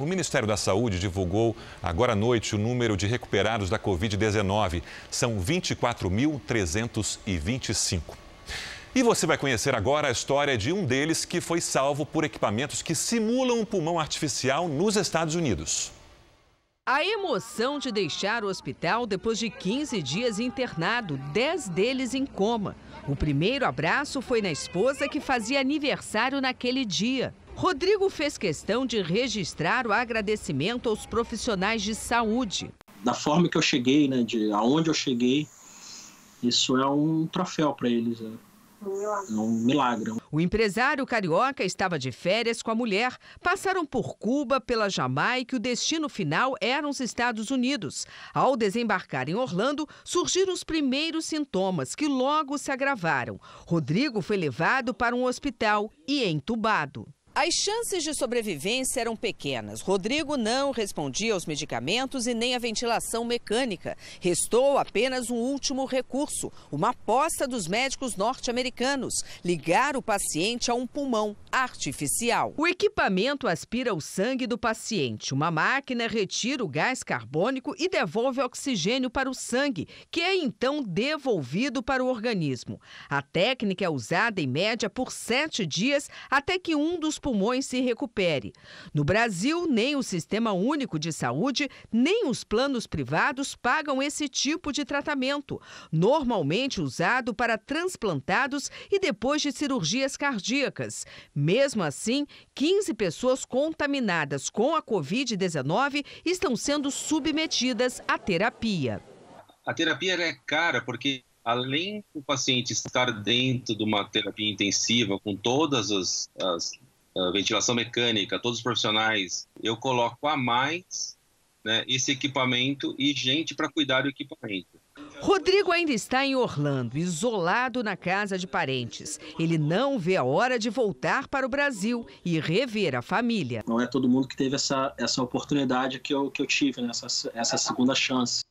O Ministério da Saúde divulgou agora à noite o número de recuperados da Covid-19. São 24.325. E você vai conhecer agora a história de um deles que foi salvo por equipamentos que simulam um pulmão artificial nos Estados Unidos. A emoção de deixar o hospital depois de 15 dias internado, 10 deles em coma. O primeiro abraço foi na esposa que fazia aniversário naquele dia. Rodrigo fez questão de registrar o agradecimento aos profissionais de saúde. Da forma que eu cheguei, né, de aonde eu cheguei, isso é um troféu para eles. Né? É um milagre. É é o empresário carioca estava de férias com a mulher. Passaram por Cuba, pela Jamaica o destino final eram os Estados Unidos. Ao desembarcar em Orlando, surgiram os primeiros sintomas, que logo se agravaram. Rodrigo foi levado para um hospital e entubado. As chances de sobrevivência eram pequenas. Rodrigo não respondia aos medicamentos e nem à ventilação mecânica. Restou apenas um último recurso, uma aposta dos médicos norte-americanos: ligar o paciente a um pulmão artificial. O equipamento aspira o sangue do paciente. Uma máquina retira o gás carbônico e devolve oxigênio para o sangue, que é então devolvido para o organismo. A técnica é usada em média por sete dias até que um dos pulmões se recupere. No Brasil, nem o Sistema Único de Saúde, nem os planos privados pagam esse tipo de tratamento, normalmente usado para transplantados e depois de cirurgias cardíacas. Mesmo assim, 15 pessoas contaminadas com a Covid-19 estão sendo submetidas à terapia. A terapia é cara porque além do paciente estar dentro de uma terapia intensiva com todas as, as, eh, ventilação mecânica, todos os profissionais, eu coloco a mais né, esse equipamento e gente para cuidar do equipamento. Rodrigo ainda está em Orlando, isolado na casa de parentes. Ele não vê a hora de voltar para o Brasil e rever a família. Não é todo mundo que teve essa, essa oportunidade que eu, que eu tive, né? essa, essa segunda chance.